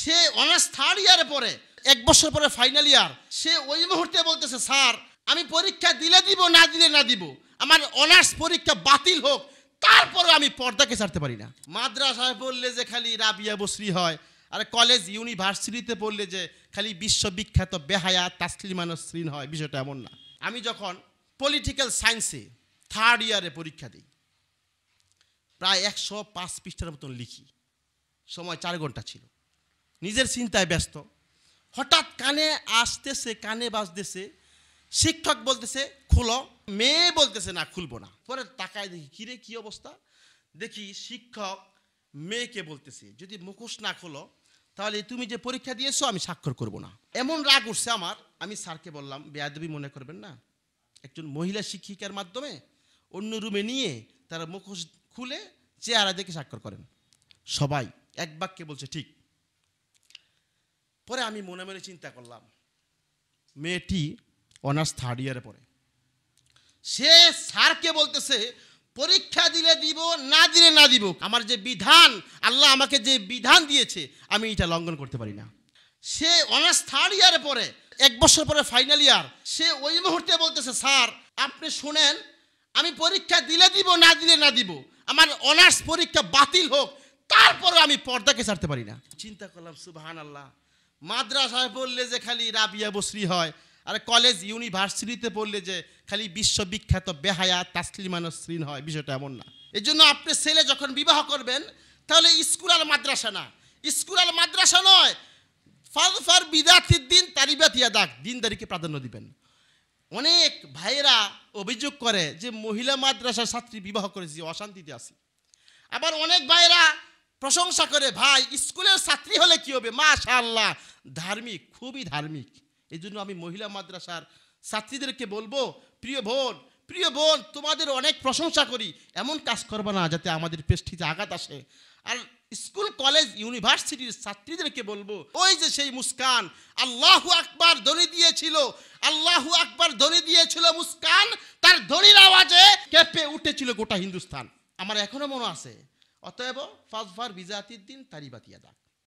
সে honours third ইয়ারে পরে এক বছর পরে ফাইনাল ইয়ার সে ওই মুহূর্তে বলতেছে স্যার আমি পরীক্ষা দিলে দিব না দিলে না দিব আমার অনার্স পরীক্ষা বাতিল হোক তারপরে আমি পর্দাকে ছাড়তে পারি না মাদ্রাসায় বললে যে খালি রাবিয়া বসরি হয় আর কলেজ ইউনিভার্সিটিতে পড়লে যে খালি বিশ্ববিখ্যাত বেহায়া শ্রীন হয় বিষয়টা এমন না আমি যখন পলিটিক্যাল সায়েন্সে থার্ড ইয়ারে পরীক্ষা দিই প্রায় একশো পাঁচ পৃষ্ঠার মতন লিখি সময় চার ঘন্টা ছিল নিজের চিন্তায় ব্যস্ত হঠাৎ কানে আসতেছে কানে বাজতেছে শিক্ষক বলতেছে খুলো মেয়ে বলতেছে না খুলবো না পরে তাকায় দেখি কিরে কি অবস্থা দেখি শিক্ষক মেয়েকে বলতেছে যদি মুখোশ না খোলো তাহলে তুমি যে পরীক্ষা দিয়েছো আমি স্বাক্ষর করব না এমন রাগ উঠছে আমার আমি স্যারকে বললাম বেয়াদবি মনে করবেন না একজন মহিলা শিক্ষিকার মাধ্যমে অন্য রুমে নিয়ে তারা মুখোশ খুলে চেহারা দেখে স্বাক্ষর করেন সবাই এক বাক্যে বলছে ঠিক পরে আমি মনে মনে চিন্তা করলাম মেয়েটি অনার্স থার্ড ইয়ারে পড়ে সে স্যারকে বলতেছে পরীক্ষা দিলে দিব না দিলে না দিব আমার যে বিধান আল্লাহ আমাকে যে বিধান দিয়েছে আমি এটা লঙ্ঘন করতে পারি না সে অনার্স থার্ড ইয়ারে পড়ে এক বছর পরে ফাইনাল ইয়ার সে ওই মুহূর্তে বলতেছে স্যার আপনি শুনেন আমি পরীক্ষা দিলে দিব না দিলে না দিব আমার অনার্স পরীক্ষা বাতিল হোক তারপরে আমি পর্দাকে ছাড়তে পারি না চিন্তা করলাম সুবাহান আল্লাহ মাদ্রাসায় পড়লে যে খালি রাবিয়া বসরি হয় আর কলেজ ইউনিভার্সিটিতে পড়লে যে খালি বিশ্ববিখ্যাত বেহায়া তাসলিমানসরিন হয় বিষয়টা এমন না এই জন্য আপনি ছেলে যখন বিবাহ করবেন তাহলে স্কুল আর মাদ্রাসা না স্কুল আর মাদ্রাসা নয় ফার বিদাতির দিন তারিবাতিয়া দাগ দিনদারিকে প্রাধান্য দিবেন অনেক ভাইয়েরা অভিযোগ করে যে মহিলা মাদ্রাসার ছাত্রী বিবাহ করেছি অশান্তিতে আসি আবার অনেক ভাইয়েরা প্রশংসা করে ভাই স্কুলের ছাত্রী হলে কি হবে মা আল্লাহ ধার্মিক খুবই ধার্মিক এই জন্য আমি মহিলা মাদ্রাসার ছাত্রীদেরকে বলবো প্রিয় বোন প্রিয় বোন তোমাদের অনেক প্রশংসা করি এমন কাজ করবো না যাতে আমাদের পেষ্টিতে আঘাত আসে আর স্কুল কলেজ ইউনিভার্সিটির ছাত্রীদেরকে বলবো ওই যে সেই মুস্কান আল্লাহু আকবার ধ্বনি দিয়েছিল আল্লাহু আকবার ধ্বনি দিয়েছিল মুস্কান তার ধ্বনির আওয়াজে কেঁপে উঠেছিল গোটা হিন্দুস্তান আমার এখনো মনে আছে অতএব ফাজফার বিজাতির দিন তারিবাতিয়া দাগ